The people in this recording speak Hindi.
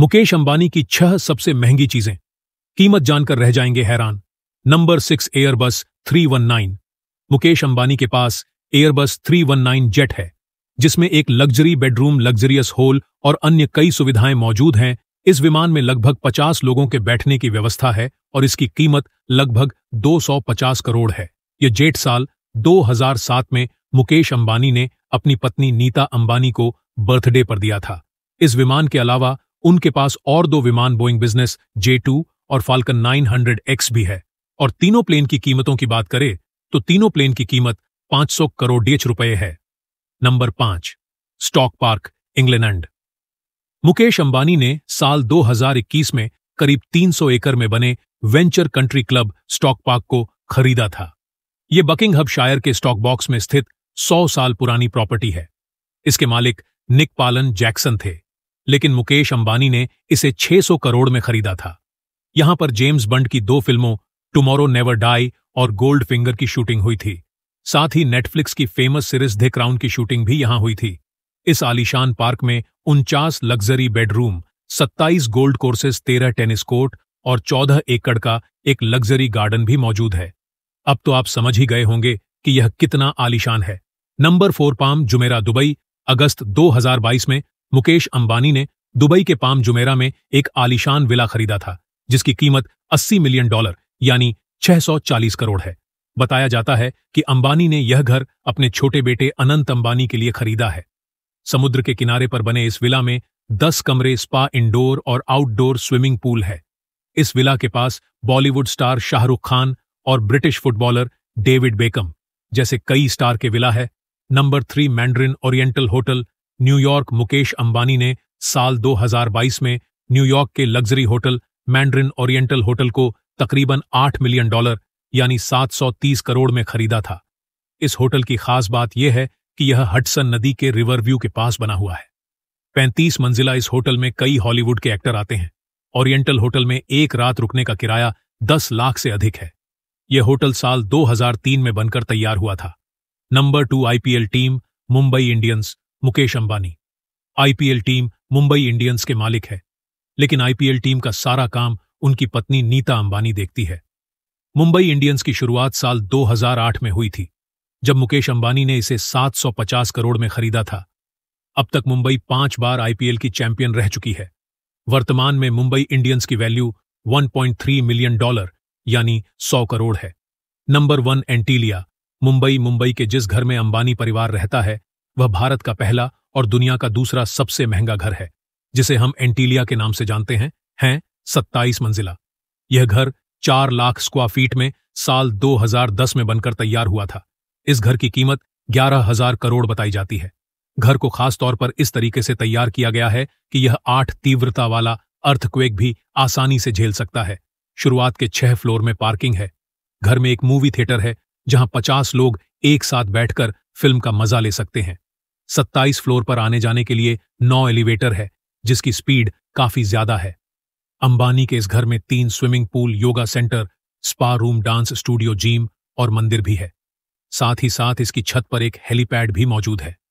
मुकेश अंबानी की छह सबसे महंगी चीजें कीमत जानकर रह जाएंगे हैरान number six Airbus 319 Mukesh Ambani के पास एयरबस 319 जेट है जिसमें एक लग्जरी बेडरूम लग्जरियस होल और अन्य कई सुविधाएं मौजूद हैं इस विमान में लगभग 50 लोगों के बैठने की व्यवस्था है और इसकी कीमत लगभग 250 करोड़ है यह जेट साल 2007 में मुकेश अंबानी ने अपनी पत्नी नीता अंबानी को बर्थडे पर दिया था इस विमान के अलावा उनके पास और दो विमान बोइंग बिजनेस जे और फाल्कन 900X भी है और तीनों प्लेन की कीमतों की बात करें तो तीनों प्लेन की कीमत 500 करोड़ डीएच रुपए है नंबर पांच Stoke Park England Mukesh Ambani ने साल 2021 में करीब 300 एकड़ में बने venture country club Stoke Park को खरीदा था यह हब शायर के स्टॉक बॉक्स में स्थित 100 साल पुरानी प्रॉपर्टी है इसके मालिक निक पालन जैक्सन थे लेकिन मुकेश अंबानी ने इसे 600 करोड़ में खरीदा था यहां पर जेम्स बंड की दो फिल्मों टुमारो नेवर डाई और गोल्ड फिंगर की शूटिंग हुई थी साथ ही नेटफ्लिक्स की फेमस सीरीज द क्राउन की शूटिंग भी यहां हुई थी इस आलिशान पार्क में उनचास luxury bedroom 27 golf courses 13 tennis court और 14 एकड़ का एक लग्जरी गार्डन भी मौजूद है अब तो आप समझ ही गए होंगे कि यह कितना आलिशान है number four Palm Jumeirah Dubai August 2022 में मुकेश अंबानी ने दुबई के पाम जुमेरा में एक आलिशान विला खरीदा था जिसकी कीमत 80 मिलियन डॉलर यानी 640 करोड़ है बताया जाता है कि अंबानी ने यह घर अपने छोटे बेटे अनंत अंबानी के लिए खरीदा है समुद्र के किनारे पर बने इस विला में 10 कमरे स्पा इंडोर और आउटडोर स्विमिंग पूल है इस विला के पास बॉलीवुड स्टार शाहरुख खान और ब्रिटिश फुटबॉलर डेविड बेकम जैसे कई स्टार के विला है number three Mandarin Oriental hotel New York Mukesh Ambani ने साल 2022 में न्यूयॉर्क के luxury hotel Mandarin Oriental hotel को तकरीबन 8 मिलियन डॉलर यानी 730 करोड़ में खरीदा था इस होटल की खास बात यह है कि यह हटसन नदी के रिवर व्यू के पास बना हुआ है पैंतीस मंजिला इस होटल में कई हॉलीवुड के एक्टर आते हैं ओरिएंटल होटल में एक रात रुकने का किराया दस लाख से अधिक है यह होटल साल 2003 में बनकर तैयार हुआ था number two IPL team Mumbai Indians Mukesh Ambani IPL team Mumbai Indians के मालिक है लेकिन आईपीएल टीम का सारा काम उनकी पत्नी नीता अंबानी देखती है मुंबई इंडियंस की शुरुआत साल 2008 में हुई थी जब मुकेश अंबानी ने इसे 750 करोड़ में खरीदा था अब तक मुंबई पांच बार आईपीएल की चैंपियन रह चुकी है वर्तमान में मुंबई इंडियंस की वैल्यू 1.3 मिलियन डॉलर यानी 100 करोड़ है नंबर वन एंटीलिया मुंबई मुंबई के जिस घर में अंबानी परिवार रहता है वह भारत का पहला और दुनिया का दूसरा सबसे महंगा घर है जिसे हम एंटीलिया के नाम से जानते हैं हैं सत्ताईस मंजिला यह घर चार लाख स्क्वायर फीट में साल 2010 में बनकर तैयार हुआ था इस घर की कीमत ग्यारह हजार करोड़ बताई जाती है घर को खास तौर पर इस तरीके से तैयार किया गया है कि यह आठ तीव्रता वाला अर्थक्वेक भी आसानी से झेल सकता है शुरुआत के छह फ्लोर में पार्किंग है घर में एक मूवी थिएटर है जहां पचास लोग एक साथ बैठकर फिल्म का मजा ले सकते हैं सत्ताईस फ्लोर पर आने जाने के लिए नौ एलिवेटर है जिसकी स्पीड काफी ज्यादा है अंबानी के इस घर में तीन swimming pool yoga centre spa room dance studio gym और मंदिर भी है साथ ही साथ इसकी छत पर एक हेलीपैड भी मौजूद है